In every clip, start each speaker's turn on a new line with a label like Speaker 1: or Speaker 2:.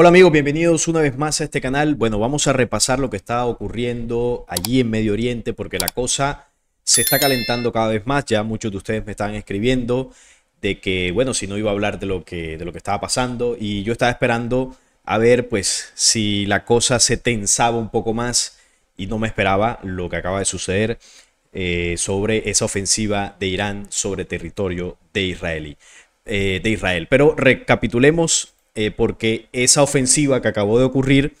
Speaker 1: Hola amigos, bienvenidos una vez más a este canal. Bueno, vamos a repasar lo que está ocurriendo allí en Medio Oriente porque la cosa se está calentando cada vez más. Ya muchos de ustedes me están escribiendo de que, bueno, si no iba a hablar de lo que, de lo que estaba pasando y yo estaba esperando a ver pues si la cosa se tensaba un poco más y no me esperaba lo que acaba de suceder eh, sobre esa ofensiva de Irán sobre territorio de, Israelí, eh, de Israel. Pero recapitulemos eh, porque esa ofensiva que acabó de ocurrir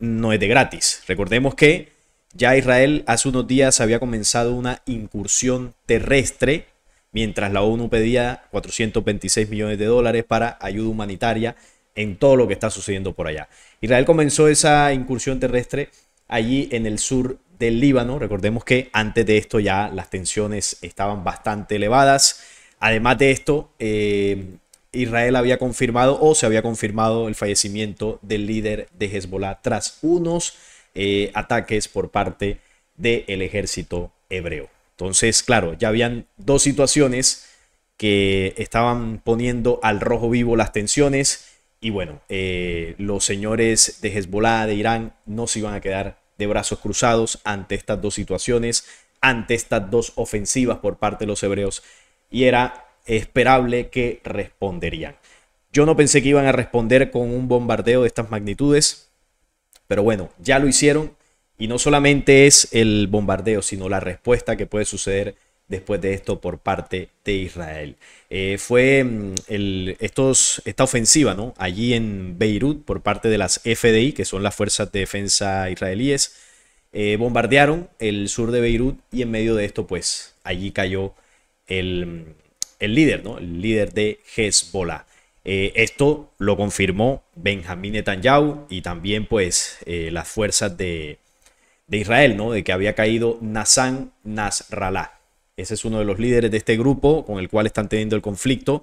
Speaker 1: no es de gratis. Recordemos que ya Israel hace unos días había comenzado una incursión terrestre, mientras la ONU pedía 426 millones de dólares para ayuda humanitaria en todo lo que está sucediendo por allá. Israel comenzó esa incursión terrestre allí en el sur del Líbano. Recordemos que antes de esto ya las tensiones estaban bastante elevadas. Además de esto, eh, Israel había confirmado o se había confirmado el fallecimiento del líder de Hezbollah tras unos eh, ataques por parte del ejército hebreo. Entonces, claro, ya habían dos situaciones que estaban poniendo al rojo vivo las tensiones y bueno, eh, los señores de Hezbollah, de Irán, no se iban a quedar de brazos cruzados ante estas dos situaciones, ante estas dos ofensivas por parte de los hebreos. Y era esperable que responderían. Yo no pensé que iban a responder con un bombardeo de estas magnitudes, pero bueno, ya lo hicieron y no solamente es el bombardeo, sino la respuesta que puede suceder después de esto por parte de Israel. Eh, fue mm, el, esta ofensiva ¿no? allí en Beirut por parte de las FDI, que son las Fuerzas de Defensa Israelíes, eh, bombardearon el sur de Beirut y en medio de esto pues allí cayó el, mm, el líder, ¿no? El líder de Hezbollah. Eh, esto lo confirmó Benjamín Netanyahu y también pues eh, las fuerzas de, Israel, ¿no? De que había caído Nassan Nasrallah. Ese es uno de los líderes de este grupo con el cual están teniendo el conflicto.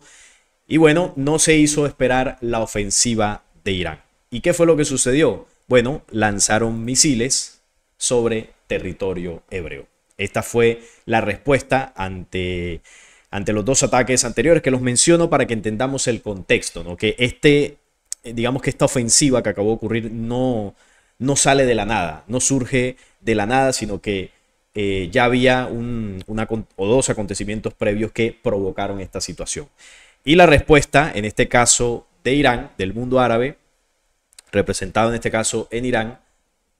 Speaker 1: Y bueno, no se hizo esperar la ofensiva de Irán. ¿Y qué fue lo que sucedió? Bueno, lanzaron misiles sobre territorio hebreo. Esta fue la respuesta ante ante los dos ataques anteriores que los menciono para que entendamos el contexto, ¿no? Que este, eh, digamos que esta ofensiva que acabó de ocurrir no, no sale de la nada, no surge de la nada, sino que eh, ya había un, una, o dos acontecimientos previos que provocaron esta situación. Y la respuesta, en este caso de Irán, del mundo árabe, representado en este caso en Irán,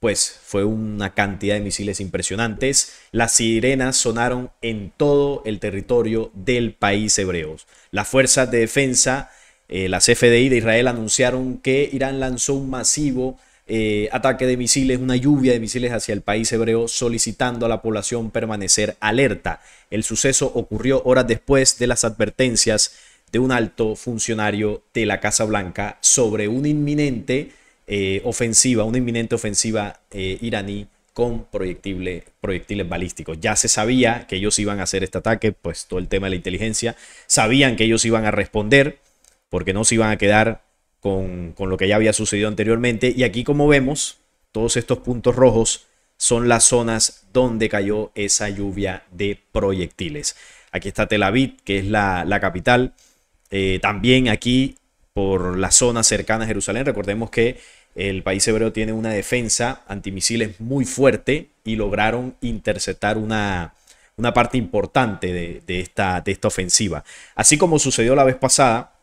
Speaker 1: pues fue una cantidad de misiles impresionantes. Las sirenas sonaron en todo el territorio del país hebreo. Las fuerzas de defensa, eh, las FDI de Israel, anunciaron que Irán lanzó un masivo eh, ataque de misiles, una lluvia de misiles hacia el país hebreo, solicitando a la población permanecer alerta. El suceso ocurrió horas después de las advertencias de un alto funcionario de la Casa Blanca sobre un inminente eh, ofensiva, una inminente ofensiva eh, iraní con proyectiles balísticos. Ya se sabía que ellos iban a hacer este ataque, pues todo el tema de la inteligencia, sabían que ellos iban a responder, porque no se iban a quedar con, lo que ya había sucedido anteriormente. Y aquí como vemos, todos estos puntos rojos son las zonas donde cayó esa lluvia de proyectiles. Aquí está Tel Aviv, que es la, capital. Eh, también aquí por la zona cercana a Jerusalén, recordemos que el país hebreo tiene una defensa antimisiles muy fuerte y lograron interceptar una, parte importante de, esta, esta ofensiva. Así como sucedió la vez pasada,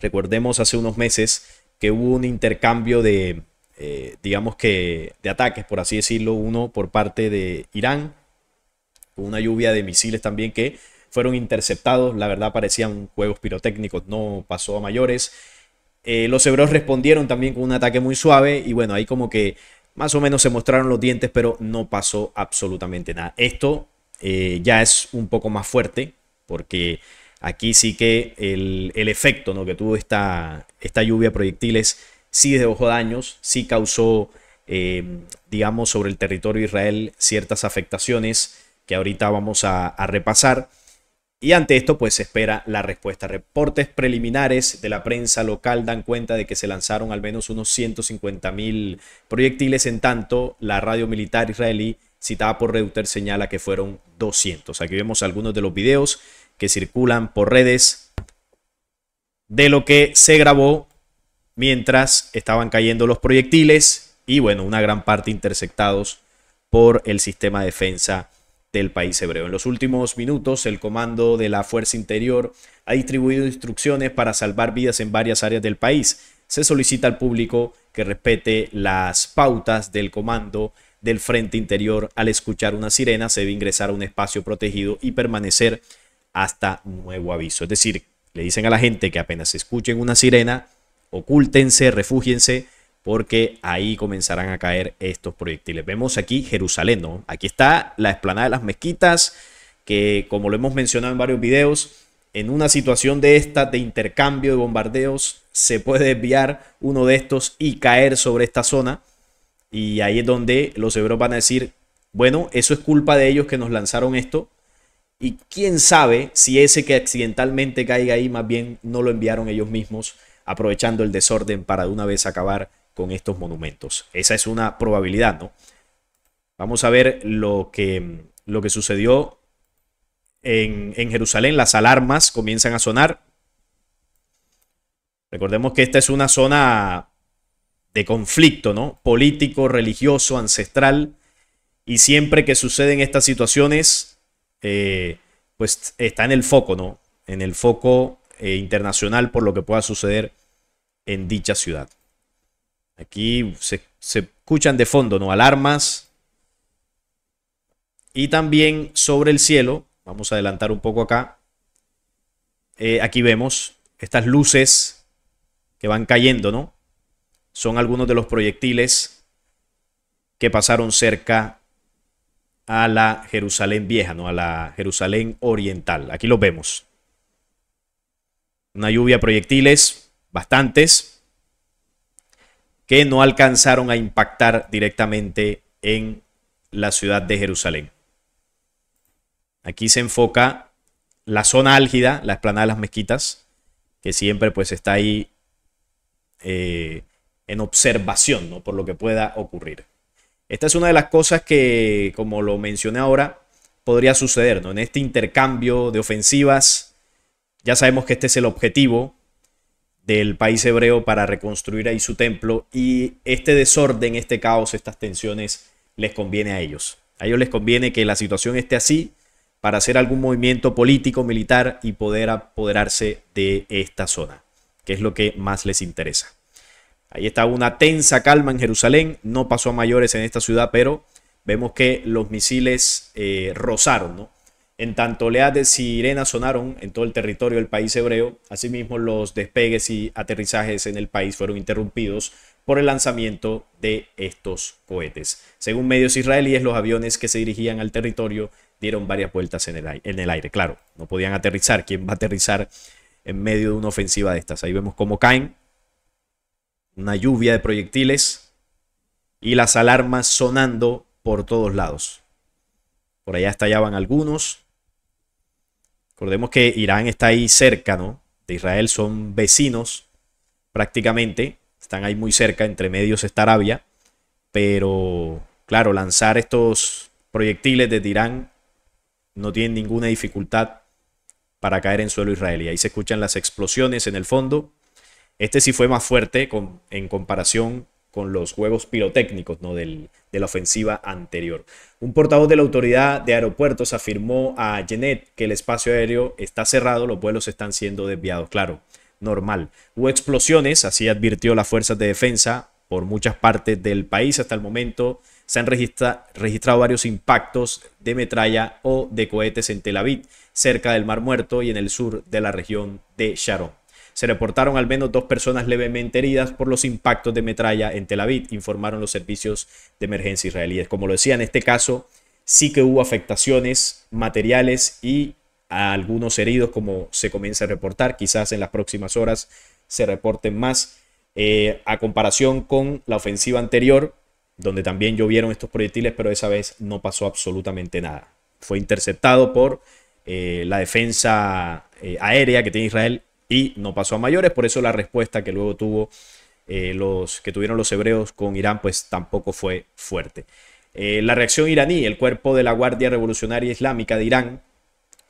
Speaker 1: recordemos hace unos meses que hubo un intercambio de, eh, digamos que, de ataques, por así decirlo, uno por parte de Irán, con una lluvia de misiles también que fueron interceptados, la verdad parecían juegos pirotécnicos, no pasó a mayores. Eh, los hebreos respondieron también con un ataque muy suave y bueno, ahí como que más o menos se mostraron los dientes, pero no pasó absolutamente nada. Esto eh, ya es un poco más fuerte porque aquí sí que el, efecto ¿no? que tuvo esta, esta lluvia de proyectiles sí dejó daños, sí causó, eh, digamos, sobre el territorio de Israel ciertas afectaciones que ahorita vamos a repasar. Y ante esto, pues se espera la respuesta. Reportes preliminares de la prensa local dan cuenta de que se lanzaron al menos unos 150 mil proyectiles, en tanto la radio militar israelí citada por Reuters señala que fueron 200. Aquí vemos algunos de los videos que circulan por redes de lo que se grabó mientras estaban cayendo los proyectiles y bueno, una gran parte interceptados por el sistema de defensa del país hebreo. En los últimos minutos, el comando de la Fuerza Interior ha distribuido instrucciones para salvar vidas en varias áreas del país. Se solicita al público que respete las pautas del comando del Frente Interior. Al escuchar una sirena, se debe ingresar a un espacio protegido y permanecer hasta nuevo aviso. Es decir, le dicen a la gente que apenas escuchen una sirena, ocúltense, refúgiense porque ahí comenzarán a caer estos proyectiles. Vemos aquí Jerusalén, ¿no? Aquí está la explanada de las mezquitas, que como lo hemos mencionado en varios videos, en una situación de esta, de intercambio de bombardeos, se puede desviar uno de estos y caer sobre esta zona. Y ahí es donde los hebreos van a decir, bueno, eso es culpa de ellos que nos lanzaron esto. Y quién sabe si ese que accidentalmente caiga ahí, más bien no lo enviaron ellos mismos, aprovechando el desorden para de una vez acabar con estos monumentos. Esa es una probabilidad, ¿no? Vamos a ver lo que, lo que sucedió en, en Jerusalén. Las alarmas comienzan a sonar. Recordemos que esta es una zona de conflicto, ¿no? Político, religioso, ancestral. Y siempre que suceden estas situaciones, eh, pues está en el foco, ¿no? En el foco eh, internacional por lo que pueda suceder en dicha ciudad. Aquí se, escuchan de fondo, ¿no? Alarmas. Y también sobre el cielo, vamos a adelantar un poco acá. Eh, aquí vemos estas luces que van cayendo, ¿no? Son algunos de los proyectiles que pasaron cerca a la Jerusalén vieja, ¿no? A la Jerusalén oriental. Aquí los vemos. Una lluvia de proyectiles, bastantes que no alcanzaron a impactar directamente en la ciudad de Jerusalén. Aquí se enfoca la zona álgida, la explanada de las mezquitas, que siempre pues está ahí eh, en observación, ¿no? Por lo que pueda ocurrir. Esta es una de las cosas que, como lo mencioné ahora, podría suceder, ¿no? En este intercambio de ofensivas, ya sabemos que este es el objetivo, del país hebreo para reconstruir ahí su templo y este desorden, este caos, estas tensiones les conviene a ellos. A ellos les conviene que la situación esté así para hacer algún movimiento político, militar y poder apoderarse de esta zona, que es lo que más les interesa. Ahí está una tensa calma en Jerusalén, no pasó a mayores en esta ciudad, pero vemos que los misiles eh, rozaron, ¿no? En tanto leades de sirenas sonaron en todo el territorio del país hebreo, asimismo los despegues y aterrizajes en el país fueron interrumpidos por el lanzamiento de estos cohetes. Según medios israelíes, los aviones que se dirigían al territorio dieron varias vueltas en el, en el aire. Claro, no podían aterrizar. ¿Quién va a aterrizar en medio de una ofensiva de estas? Ahí vemos cómo caen. Una lluvia de proyectiles y las alarmas sonando por todos lados. Por allá estallaban algunos, Recordemos que Irán está ahí cerca, ¿no? De Israel son vecinos prácticamente, están ahí muy cerca, entre medios está Arabia, pero claro, lanzar estos proyectiles de Irán no tienen ninguna dificultad para caer en suelo israelí. Ahí se escuchan las explosiones en el fondo. Este sí fue más fuerte en comparación con los juegos pirotécnicos ¿no? de la ofensiva anterior. Un portavoz de la autoridad de aeropuertos afirmó a Genet que el espacio aéreo está cerrado, los vuelos están siendo desviados. Claro, normal. Hubo explosiones, así advirtió las fuerzas de defensa por muchas partes del país hasta el momento. Se han registrado varios impactos de metralla o de cohetes en Tel Aviv, cerca del Mar Muerto y en el sur de la región de Sharon. Se reportaron al menos dos personas levemente heridas por los impactos de metralla en Tel Aviv, informaron los servicios de emergencia israelíes. Como lo decía, en este caso sí que hubo afectaciones materiales y a algunos heridos, como se comienza a reportar. Quizás en las próximas horas se reporten más. Eh, a comparación con la ofensiva anterior, donde también llovieron estos proyectiles, pero esa vez no pasó absolutamente nada. Fue interceptado por eh, la defensa eh, aérea que tiene Israel y no pasó a mayores. Por eso la respuesta que luego tuvo eh, los que tuvieron los hebreos con Irán, pues tampoco fue fuerte. Eh, la reacción iraní, el cuerpo de la Guardia Revolucionaria Islámica de Irán,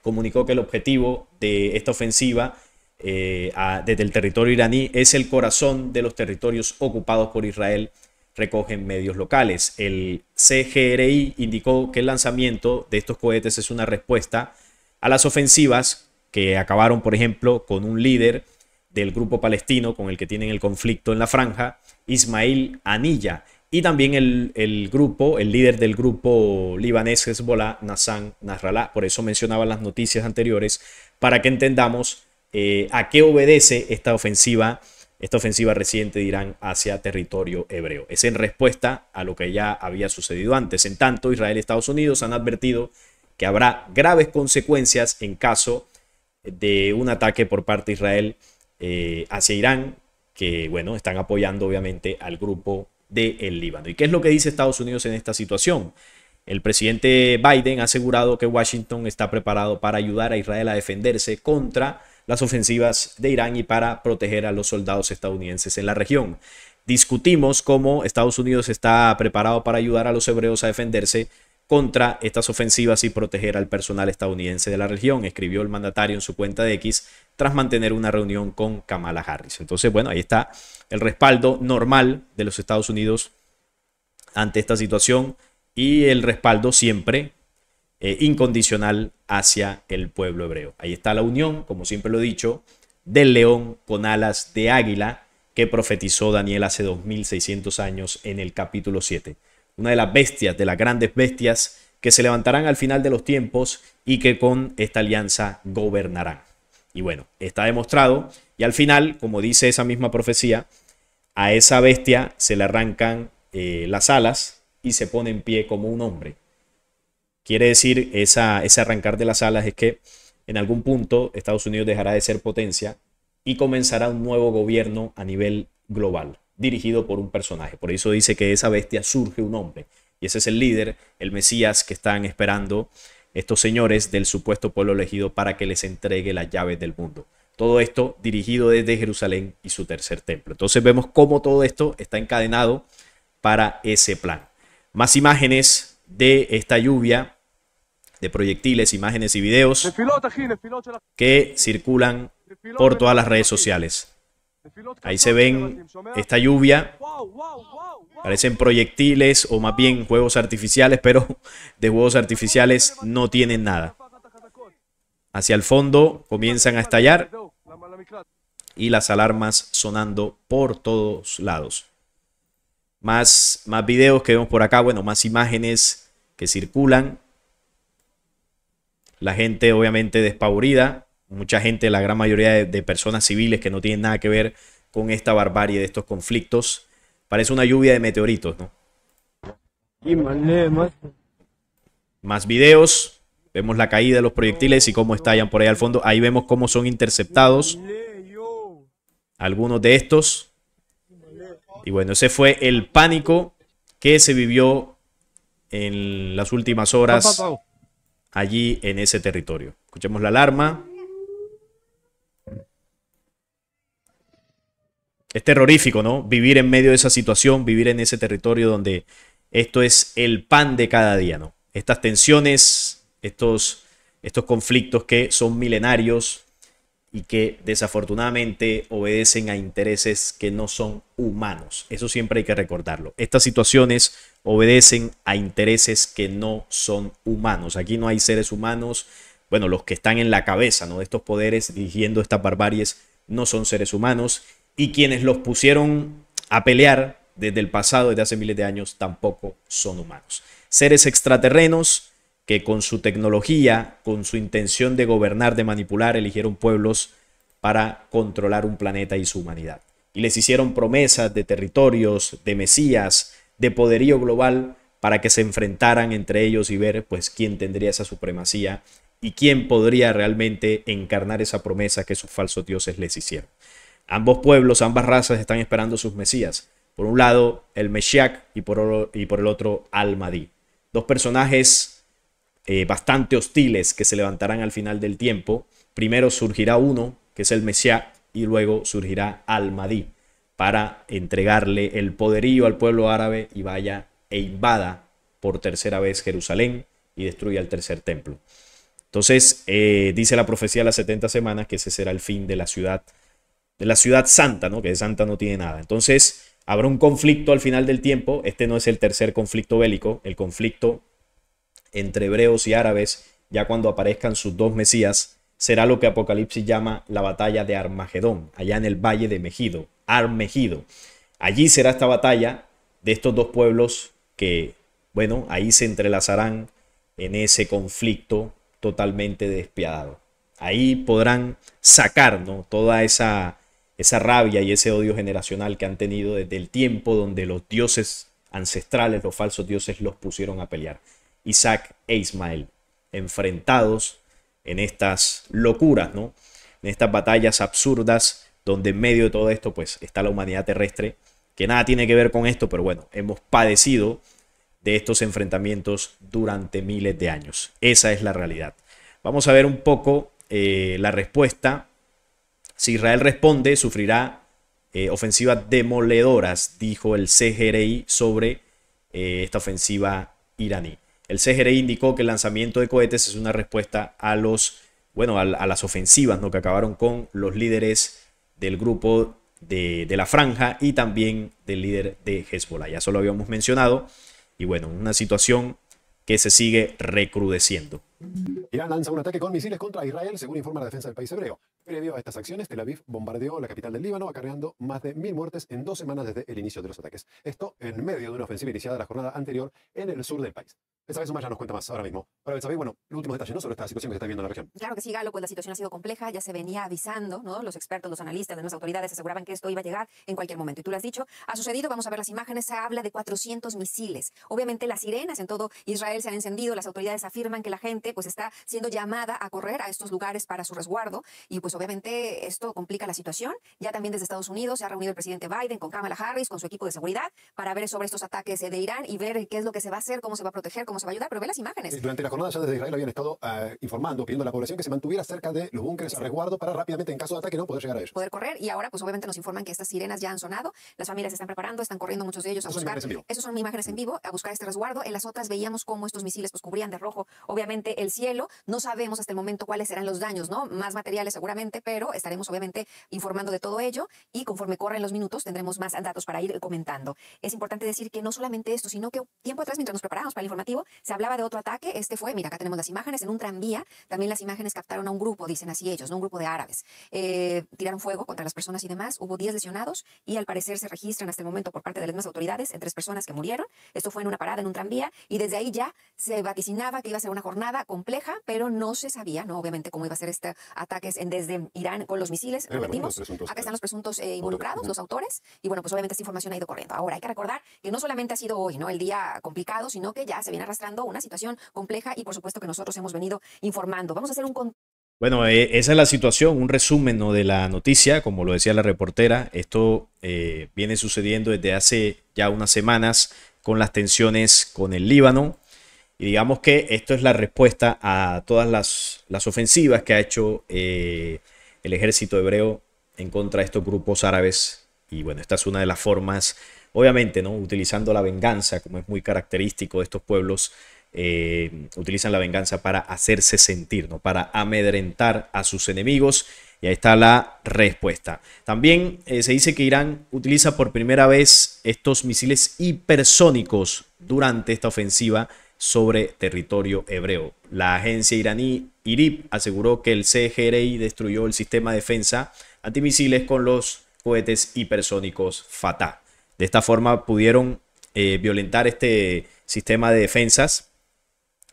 Speaker 1: comunicó que el objetivo de esta ofensiva eh, desde el territorio iraní es el corazón de los territorios ocupados por Israel, recogen medios locales. El CGRI indicó que el lanzamiento de estos cohetes es una respuesta a las ofensivas que acabaron, por ejemplo, con un líder del grupo palestino con el que tienen el conflicto en la franja, Ismail Anilla, y también el, grupo, el líder del grupo libanés Hezbollah, Nassan Nasrallah. Por eso mencionaba las noticias anteriores, para que entendamos eh, a qué obedece esta ofensiva, esta ofensiva reciente de Irán hacia territorio hebreo. Es en respuesta a lo que ya había sucedido antes. En tanto, Israel y Estados Unidos han advertido que habrá graves consecuencias en caso de un ataque por parte de Israel eh, hacia Irán, que bueno, están apoyando obviamente al grupo del Líbano. ¿Y qué es lo que dice Estados Unidos en esta situación? El presidente Biden ha asegurado que Washington está preparado para ayudar a Israel a defenderse contra las ofensivas de Irán y para proteger a los soldados estadounidenses en la región. Discutimos cómo Estados Unidos está preparado para ayudar a los hebreos a defenderse contra estas ofensivas y proteger al personal estadounidense de la región, escribió el mandatario en su cuenta de X tras mantener una reunión con Kamala Harris. Entonces, bueno, ahí está el respaldo normal de los Estados Unidos ante esta situación y el respaldo siempre eh, incondicional hacia el pueblo hebreo. Ahí está la unión, como siempre lo he dicho, del león con alas de águila que profetizó Daniel hace 2600 años en el capítulo 7 una de las bestias, de las grandes bestias que se levantarán al final de los tiempos y que con esta alianza gobernarán. Y bueno, está demostrado. Y al final, como dice esa misma profecía, a esa bestia se le arrancan eh, las alas y se pone en pie como un hombre. Quiere decir, esa, ese arrancar de las alas es que en algún punto Estados Unidos dejará de ser potencia y comenzará un nuevo gobierno a nivel global dirigido por un personaje. Por eso dice que esa bestia surge un hombre. Y ese es el líder, el Mesías que están esperando estos señores del supuesto pueblo elegido para que les entregue las llaves del mundo. Todo esto dirigido desde Jerusalén y su tercer templo. Entonces vemos cómo todo esto está encadenado para ese plan. Más imágenes de esta lluvia de proyectiles, imágenes y videos que circulan por todas las redes sociales. Ahí se ven esta lluvia. Parecen proyectiles o más bien juegos artificiales, pero de juegos artificiales no tienen nada. Hacia el fondo comienzan a estallar y las alarmas sonando por todos lados. Más, más videos que vemos por acá, bueno, más imágenes que circulan. La gente obviamente despavorida, mucha gente, la gran mayoría de, personas civiles que no tienen nada que ver con esta barbarie de estos conflictos. Parece una lluvia de meteoritos, ¿no? más, más. más videos. Vemos la caída de los proyectiles y cómo estallan por ahí al fondo. Ahí vemos cómo son interceptados algunos de estos. Y bueno, ese fue el pánico que se vivió en las últimas horas allí en ese territorio. Escuchemos la alarma. es terrorífico, ¿no? Vivir en medio de esa situación, vivir en ese territorio donde esto es el pan de cada día, ¿no? Estas tensiones, estos, estos conflictos que son milenarios y que desafortunadamente obedecen a intereses que no son humanos. Eso siempre hay que recordarlo. Estas situaciones obedecen a intereses que no son humanos. Aquí no hay seres humanos, bueno, los que están en la cabeza, ¿no? De estos poderes dirigiendo estas barbaries no son seres humanos y quienes los pusieron a pelear desde el pasado, desde hace miles de años, tampoco son humanos. Seres extraterrenos que con su tecnología, con su intención de gobernar, de manipular, eligieron pueblos para controlar un planeta y su humanidad. Y les hicieron promesas de territorios, de mesías, de poderío global para que se enfrentaran entre ellos y ver pues quién tendría esa supremacía y quién podría realmente encarnar esa promesa que sus falsos dioses les hicieron. Ambos pueblos, ambas razas están esperando sus mesías. Por un lado, el Meshiach y por, el otro, al madi Dos personajes eh, bastante hostiles que se levantarán al final del tiempo. Primero surgirá uno, que es el Mesías, y luego surgirá al para entregarle el poderío al pueblo árabe y vaya e invada por tercera vez Jerusalén y destruya el tercer templo. Entonces, eh, dice la profecía de las 70 semanas que ese será el fin de la ciudad de la ciudad santa, ¿no? Que de santa no tiene nada. Entonces, habrá un conflicto al final del tiempo. Este no es el tercer conflicto bélico, el conflicto entre hebreos y árabes, ya cuando aparezcan sus dos mesías, será lo que Apocalipsis llama la batalla de Armagedón, allá en el valle de Megido, Armegido. Allí será esta batalla de estos dos pueblos que, bueno, ahí se entrelazarán en ese conflicto totalmente despiadado. Ahí podrán sacar toda esa esa rabia y ese odio generacional que han tenido desde el tiempo donde los dioses ancestrales, los falsos dioses, los pusieron a pelear. Isaac e Ismael, enfrentados en estas locuras, ¿no? En estas batallas absurdas, donde en medio de todo esto, pues, está la humanidad terrestre, que nada tiene que ver con esto, pero bueno, hemos padecido de estos enfrentamientos durante miles de años. Esa es la realidad. Vamos a ver un poco eh, la respuesta si Israel responde, sufrirá eh, ofensivas demoledoras, dijo el CGRI sobre eh, esta ofensiva iraní. El CGRI indicó que el lanzamiento de cohetes es una respuesta a los, bueno, a, las ofensivas ¿no? que acabaron con los líderes del grupo de, de, la franja y también del líder de Hezbollah. Ya eso lo habíamos mencionado. Y bueno, una situación que se sigue recrudeciendo. Irán lanza un ataque con misiles contra Israel, según informa la defensa del país hebreo. Previo a estas acciones, Tel Aviv bombardeó la capital del Líbano, acarreando más de mil muertes en dos semanas desde el inicio de los ataques. Esto en medio de una ofensiva iniciada la jornada anterior en el sur del país. Elizabeth más ya nos cuenta más ahora mismo. Ahora, Elizabeth, bueno, el último detalle, ¿no? Sobre esta situación que se está viendo en la región.
Speaker 2: Claro que sí, Galo, pues la situación ha sido compleja, ya se venía avisando, ¿no? Los expertos, los analistas, de las autoridades aseguraban que esto iba a llegar en cualquier momento. Y tú lo has dicho, ha sucedido, vamos a ver las imágenes, se habla de 400 misiles. Obviamente las sirenas en todo Israel se han encendido, las autoridades afirman que la gente, pues, está siendo llamada a correr a estos lugares para su resguardo. Y, pues, obviamente esto complica la situación. Ya también desde Estados Unidos se ha reunido el presidente Biden con Kamala Harris, con su equipo de seguridad, para ver sobre estos ataques de Irán y ver qué es lo que se va a hacer, cómo se va a proteger, va a ayudar, pero ve las imágenes. Durante la
Speaker 1: jornada ya desde Israel habían estado ah, informando, pidiendo a la población que se mantuviera cerca de los búnkeres a resguardo para rápidamente, en caso de ataque, no poder llegar a ellos.
Speaker 2: Poder correr y ahora pues obviamente nos informan que estas sirenas ya han sonado, las familias se están preparando, están corriendo muchos de ellos a buscar. Esos son imágenes en vivo, a buscar este resguardo. En las otras veíamos cómo estos misiles pues cubrían de rojo, obviamente, el cielo. No sabemos hasta el momento cuáles serán los daños, ¿no? Más materiales seguramente, pero estaremos obviamente informando de todo ello y conforme corren los minutos tendremos más datos para ir comentando. Es importante decir que no solamente esto, sino que tiempo atrás, mientras nos preparábamos para el informativo, se hablaba de otro ataque, este fue, mira, acá tenemos las imágenes, en un tranvía, también las imágenes captaron a un grupo, dicen así ellos, ¿no? Un grupo de árabes. Eh, tiraron fuego contra las personas y demás, hubo 10 lesionados y al parecer se registran hasta el momento por parte de las demás autoridades en tres personas que murieron. Esto fue en una parada, en un tranvía, y desde ahí ya se vaticinaba que iba a ser una jornada compleja, pero no se sabía, ¿no? Obviamente, cómo iba a ser este ataque en, desde Irán con los misiles, eh, repetimos. acá están los presuntos eh, involucrados, los autores, y bueno, pues obviamente esta información ha ido corriendo. Ahora, hay que recordar que no solamente ha sido hoy, ¿no? El día complicado, sino que ya se viene a una situación compleja y por supuesto que nosotros hemos venido informando. Vamos a hacer un
Speaker 1: bueno, eh, esa es la situación, un resumen de la noticia, como lo decía la reportera, esto eh, viene sucediendo desde hace ya unas semanas con las tensiones con el Líbano y digamos que esto es la respuesta a todas las, ofensivas que ha hecho eh, el ejército hebreo en contra de estos grupos árabes y bueno, esta es una de las formas, obviamente, ¿no? Utilizando la venganza, como es muy característico de estos pueblos, eh, utilizan la venganza para hacerse sentir, ¿no? Para amedrentar a sus enemigos. Y ahí está la respuesta. También eh, se dice que Irán utiliza por primera vez estos misiles hipersónicos durante esta ofensiva sobre territorio hebreo. La agencia iraní IRIP aseguró que el CGRI destruyó el sistema de defensa antimisiles con los cohetes hipersónicos fata. De esta forma pudieron eh, violentar este sistema de defensas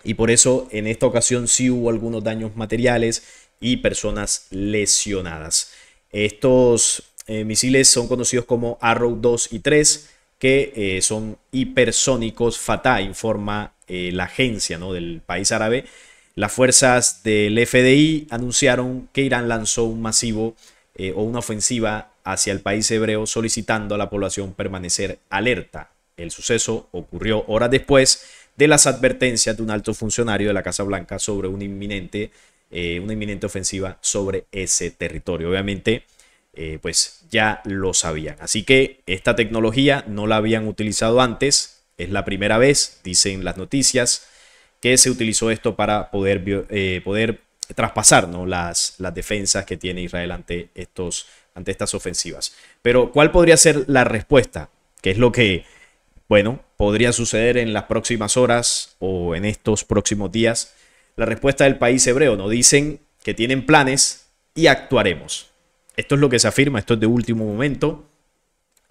Speaker 1: y por eso en esta ocasión sí hubo algunos daños materiales y personas lesionadas. Estos eh, misiles son conocidos como Arrow 2 y 3 que eh, son hipersónicos fata, informa la agencia ¿no? del país árabe. Las fuerzas del FDI anunciaron que Irán lanzó un masivo o una ofensiva hacia el país hebreo solicitando a la población permanecer alerta. El suceso ocurrió horas después de las advertencias de un alto funcionario de la Casa Blanca sobre inminente, eh, una inminente ofensiva sobre ese territorio. Obviamente, eh, pues ya lo sabían. Así que esta tecnología no la habían utilizado antes, es la primera vez, dicen las noticias, que se utilizó esto para poder, eh, poder traspasar ¿no? las, las defensas que tiene Israel ante estos ante estas ofensivas. Pero, ¿cuál podría ser la respuesta? ¿Qué es lo que, bueno, podría suceder en las próximas horas o en estos próximos días? La respuesta del país hebreo, nos dicen que tienen planes y actuaremos. Esto es lo que se afirma, esto es de último momento.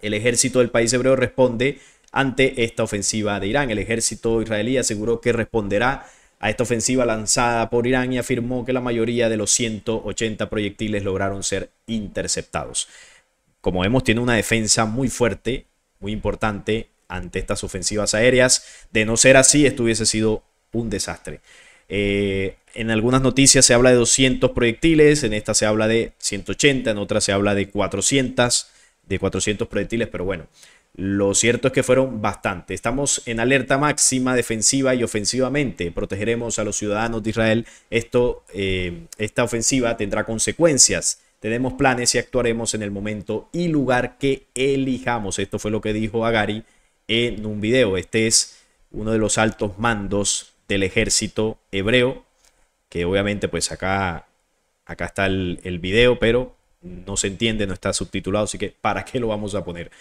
Speaker 1: El ejército del país hebreo responde ante esta ofensiva de Irán. El ejército israelí aseguró que responderá a esta ofensiva lanzada por Irán y afirmó que la mayoría de los 180 proyectiles lograron ser interceptados. Como vemos, tiene una defensa muy fuerte, muy importante ante estas ofensivas aéreas. De no ser así, esto hubiese sido un desastre. Eh, en algunas noticias se habla de 200 proyectiles, en esta se habla de 180, en otras se habla de 400, de 400 proyectiles, pero bueno, lo cierto es que fueron bastante. Estamos en alerta máxima defensiva y ofensivamente. Protegeremos a los ciudadanos de Israel. Esto, eh, esta ofensiva tendrá consecuencias. Tenemos planes y actuaremos en el momento y lugar que elijamos. Esto fue lo que dijo Agari en un video. Este es uno de los altos mandos del ejército hebreo, que obviamente pues acá, está el, el video, pero no se entiende, no está subtitulado, así que ¿para qué lo vamos a poner?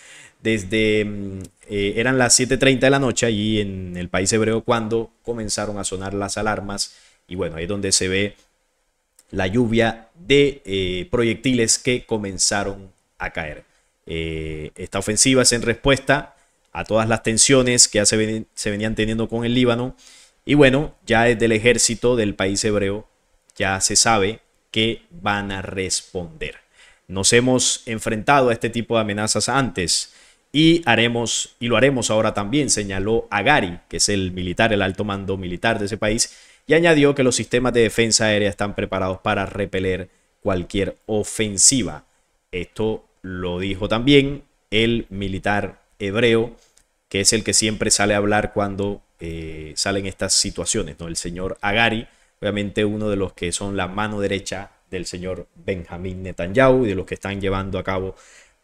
Speaker 1: Desde, mm, eh, eran las 7.30 de la noche allí en el país hebreo cuando comenzaron a sonar las alarmas y bueno, ahí es donde se ve la lluvia de eh, proyectiles que comenzaron a caer. Eh, esta ofensiva es en respuesta a todas las tensiones que ya se, se venían teniendo con el Líbano y bueno, ya desde el ejército del país hebreo ya se sabe que van a responder. Nos hemos enfrentado a este tipo de amenazas antes y haremos y lo haremos ahora también, señaló Agari, que es el militar, el alto mando militar de ese país, y añadió que los sistemas de defensa aérea están preparados para repeler cualquier ofensiva. Esto lo dijo también el militar hebreo, que es el que siempre sale a hablar cuando eh, salen estas situaciones, ¿no? El señor Agari, obviamente uno de los que son la mano derecha del señor Benjamín Netanyahu y de los que están llevando a cabo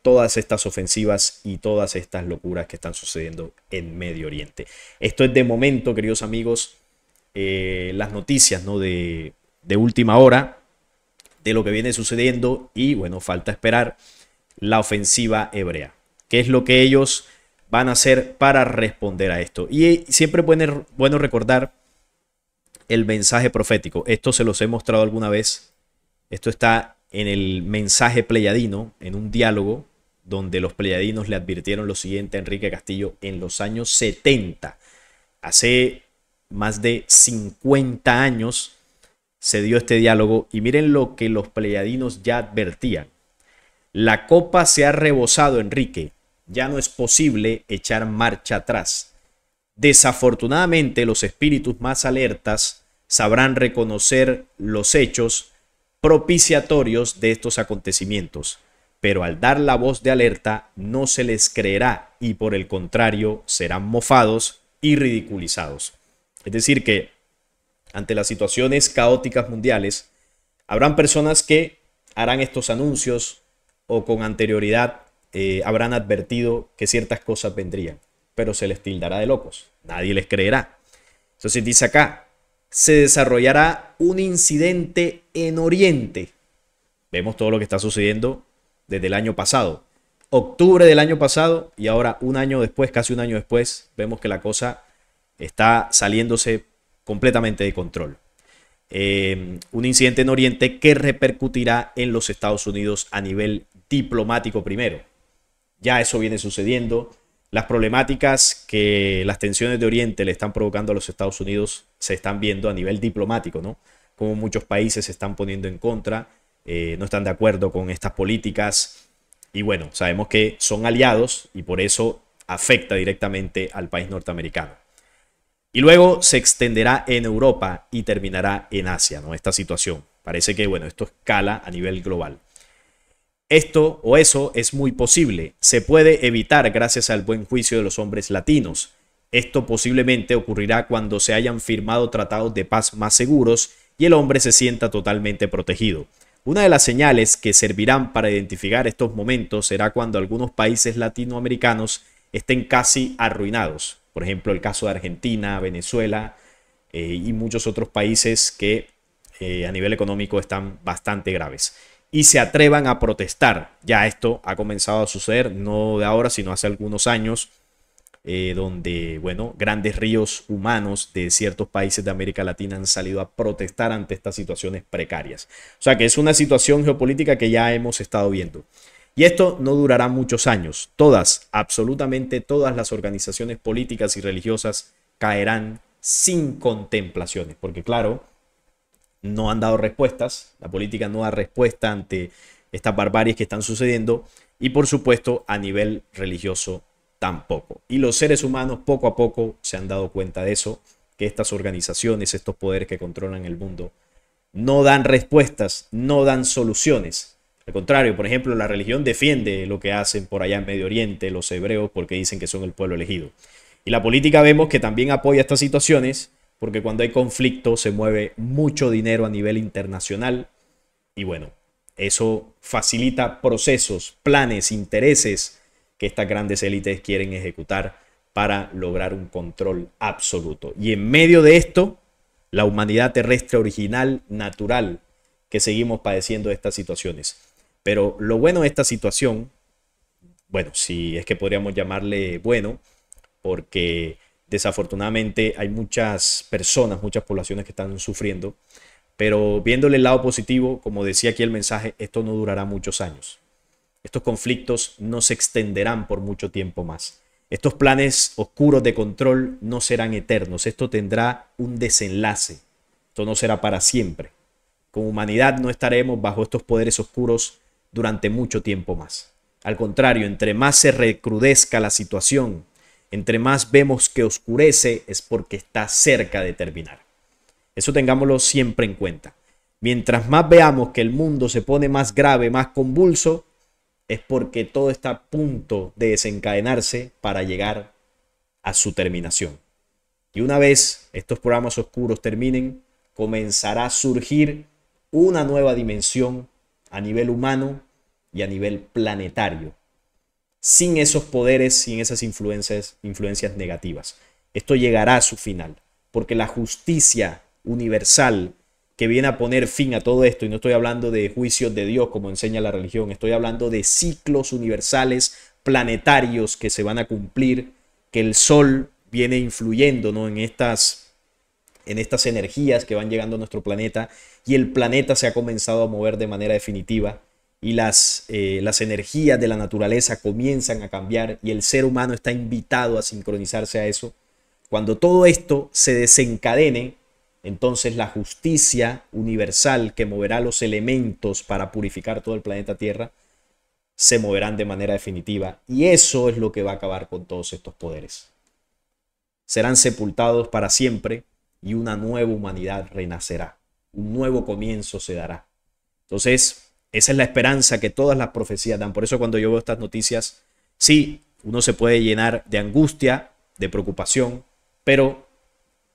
Speaker 1: todas estas ofensivas y todas estas locuras que están sucediendo en Medio Oriente. Esto es de momento, queridos amigos, eh, las noticias ¿no? de, de última hora de lo que viene sucediendo y bueno, falta esperar la ofensiva hebrea. ¿Qué es lo que ellos van a hacer para responder a esto? Y eh, siempre es bueno recordar el mensaje profético. Esto se los he mostrado alguna vez esto está en el mensaje pleiadino, en un diálogo donde los pleiadinos le advirtieron lo siguiente a Enrique Castillo en los años 70. Hace más de 50 años se dio este diálogo y miren lo que los pleiadinos ya advertían. La copa se ha rebosado, Enrique. Ya no es posible echar marcha atrás. Desafortunadamente, los espíritus más alertas sabrán reconocer los hechos propiciatorios de estos acontecimientos, pero al dar la voz de alerta no se les creerá y por el contrario serán mofados y ridiculizados. Es decir, que ante las situaciones caóticas mundiales, habrán personas que harán estos anuncios o con anterioridad eh, habrán advertido que ciertas cosas vendrían, pero se les tildará de locos, nadie les creerá. Entonces dice acá, se desarrollará un incidente en Oriente. Vemos todo lo que está sucediendo desde el año pasado. Octubre del año pasado y ahora un año después, casi un año después, vemos que la cosa está saliéndose completamente de control. Em, un incidente en Oriente que repercutirá en los Estados Unidos a nivel diplomático primero. Ya eso viene sucediendo las problemáticas que las tensiones de Oriente le están provocando a los Estados Unidos se están viendo a nivel diplomático, ¿no? Como muchos países se están poniendo en contra, eh, no están de acuerdo con estas políticas. Y bueno, sabemos que son aliados y por eso afecta directamente al país norteamericano. Y luego se extenderá en Europa y terminará en Asia, ¿no? Esta situación. Parece que, bueno, esto escala a nivel global. Esto o eso es muy posible, se puede evitar gracias al buen juicio de los hombres latinos. Esto posiblemente ocurrirá cuando se hayan firmado tratados de paz más seguros y el hombre se sienta totalmente protegido. Una de las señales que servirán para identificar estos momentos será cuando algunos países latinoamericanos estén casi arruinados. Por ejemplo, el caso de Argentina, Venezuela eh, y muchos otros países que eh, a nivel económico están bastante graves y se atrevan a protestar. Ya esto ha comenzado a suceder, no de ahora, sino hace algunos años, eh, donde, bueno, grandes ríos humanos de ciertos países de América Latina han salido a protestar ante estas situaciones precarias. O sea que es una situación geopolítica que ya hemos estado viendo. Y esto no durará muchos años. Todas, absolutamente todas las organizaciones políticas y religiosas caerán sin contemplaciones, porque claro, no han dado respuestas, la política no da respuesta ante estas barbaries que están sucediendo y por supuesto a nivel religioso tampoco. Y los seres humanos poco a poco se han dado cuenta de eso, que estas organizaciones, estos poderes que controlan el mundo, no dan respuestas, no dan soluciones. Al contrario, por ejemplo, la religión defiende lo que hacen por allá en Medio Oriente los hebreos porque dicen que son el pueblo elegido. Y la política vemos que también apoya estas situaciones porque cuando hay conflicto se mueve mucho dinero a nivel internacional y bueno, eso facilita procesos, planes, intereses que estas grandes élites quieren ejecutar para lograr un control absoluto. Y en medio de esto, la humanidad terrestre original, natural, que seguimos padeciendo estas situaciones. Pero lo bueno de esta situación, bueno, si es que podríamos llamarle bueno, porque Desafortunadamente hay muchas personas, muchas poblaciones que están sufriendo, pero viéndole el lado positivo, como decía aquí el mensaje, esto no durará muchos años. Estos conflictos no se extenderán por mucho tiempo más. Estos planes oscuros de control no serán eternos. Esto tendrá un desenlace. Esto no será para siempre. Como humanidad no estaremos bajo estos poderes oscuros durante mucho tiempo más. Al contrario, entre más se recrudezca la situación, entre más vemos que oscurece es porque está cerca de terminar. Eso tengámoslo siempre en cuenta. Mientras más veamos que el mundo se pone más grave, más convulso, es porque todo está a punto de desencadenarse para llegar a su terminación. Y una vez estos programas oscuros terminen, comenzará a surgir una nueva dimensión a nivel humano y a nivel planetario, sin esos poderes, sin esas influencias, influencias negativas. Esto llegará a su final, porque la justicia universal que viene a poner fin a todo esto, y no estoy hablando de juicios de Dios como enseña la religión, estoy hablando de ciclos universales planetarios que se van a cumplir, que el Sol viene influyendo ¿no? en, estas, en estas energías que van llegando a nuestro planeta, y el planeta se ha comenzado a mover de manera definitiva y las, eh, las energías de la naturaleza comienzan a cambiar y el ser humano está invitado a sincronizarse a eso. Cuando todo esto se desencadene, entonces la justicia universal que moverá los elementos para purificar todo el planeta Tierra se moverán de manera definitiva. Y eso es lo que va a acabar con todos estos poderes. Serán sepultados para siempre y una nueva humanidad renacerá. Un nuevo comienzo se dará. Entonces, esa es la esperanza que todas las profecías dan. Por eso cuando yo veo estas noticias, sí, uno se puede llenar de angustia, de preocupación, pero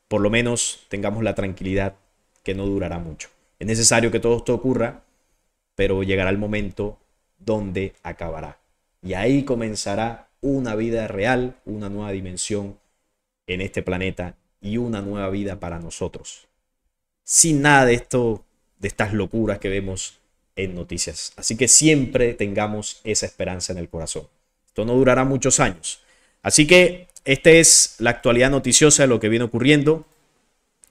Speaker 1: por lo menos tengamos la tranquilidad que no durará mucho. Es necesario que todo esto ocurra, pero llegará el momento donde acabará. Y ahí comenzará una vida real, una nueva dimensión en este planeta y una nueva vida para nosotros. Sin nada de esto, de estas locuras que vemos en noticias. Así que siempre tengamos esa esperanza en el corazón. Esto no durará muchos años. Así que esta es la actualidad noticiosa de lo que viene ocurriendo.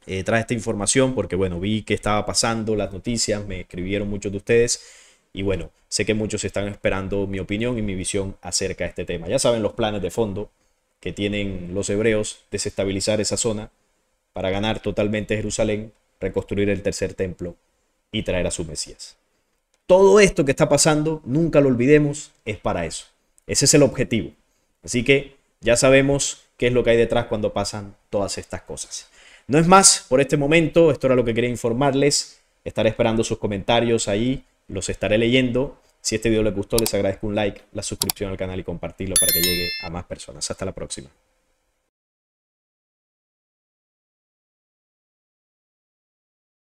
Speaker 1: Eh, trae esta información porque, bueno, vi que estaba pasando las noticias, me escribieron muchos de ustedes y, bueno, sé que muchos están esperando mi opinión y mi visión acerca de este tema. Ya saben los planes de fondo que tienen los hebreos, desestabilizar esa zona para ganar totalmente Jerusalén, reconstruir el tercer templo y traer a su Mesías. Todo esto que está pasando, nunca lo olvidemos, es para eso. Ese es el objetivo. Así que ya sabemos qué es lo que hay detrás cuando pasan todas estas cosas. No es más por este momento, esto era lo que quería informarles. Estaré esperando sus comentarios ahí, los estaré leyendo. Si este video les gustó, les agradezco un like, la suscripción al canal y compartirlo para que llegue a más personas. Hasta la próxima.